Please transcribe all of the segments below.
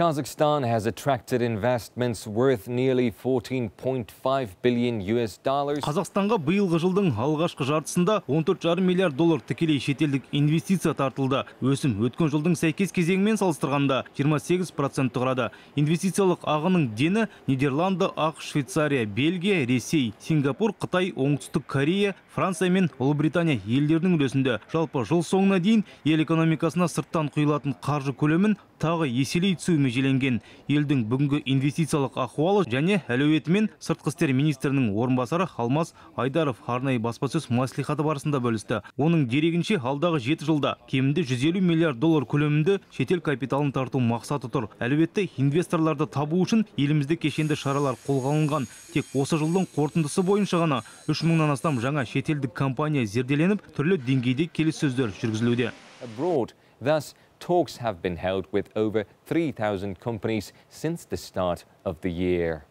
Kazakhstan has attracted investments worth nearly 14.5 billion US dollars. Қазақстанға биылғы жылдың алғашқы жартысында 14,5 миллиард доллар тікелей шетелдік инвестиция тартылды. Өсім өткен жылдың сәйкес кезеңімен салыстырғанда 28% тұрады. Инвестициялық ағының дені Нидерланды, ақш Швейцария, Бельгия, Ресей, Сингапур, Қытай, Оңтүстік Корея, Франция мен Ұлыбритания елдерінің үлесінде. Жалпы жыл соңына дейін ел экономикасына сырттан құйылатын қаржы көлемін тағы еселей түсуі межеленген елдің бүгінгі инвестициялық ахуалы және әлеуетімен сыртқы істер министрінің орынбасары алмас айдаров арнайы баспасөз мәслихаты барысында бөлісті оның дерегінше алдағы жеті жылда кемінде 150 миллиард доллар көлемінде шетел капиталын тарту мақсаты тұр әлеуетті инвесторларды табу үшін елімізде кешенді шаралар қолға алынған тек осы жылдың қорытындысы бойынша ғана үш мыңнан астам жаңа шетелдік компания зерделеніп түрлі деңгейде келіссөздер жүргізілуде talks have been held with over 3,000 companies since the start of the year.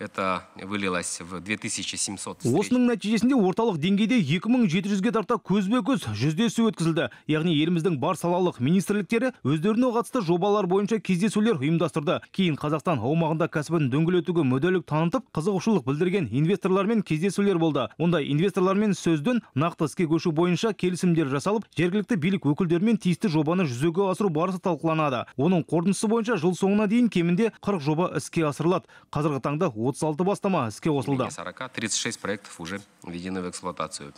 это вылилось в 2700 Осының нәтижесінде орталық деңгейде 2700-ге тарта көзбе-көз жүздесу өткізілді. Яғни еліміздің бар салалық министрліктері өздеріне қатысты жобалар бойынша кездесулер ұйымдастырды. Кейін Қазақстан аумағында кәсібін дөңгелетуге мүдделік танытып, қызығушылық білдірген инвесторлармен кездесулер болды. Онда инвесторлармен сөзден нақты іске көшу бойынша келісімдер жасалып, жергілікті билік өкілдерімен тиісті жобаны жүзеге асыру барысы талқыланады. Оның қорытындысы бойынша жыл соңына дейін кемінде 40 жоба іске асырылады. Қазіргі таңда 36 бастама іске қосылды. 40-36 проектов уже введены в эксплуатацию.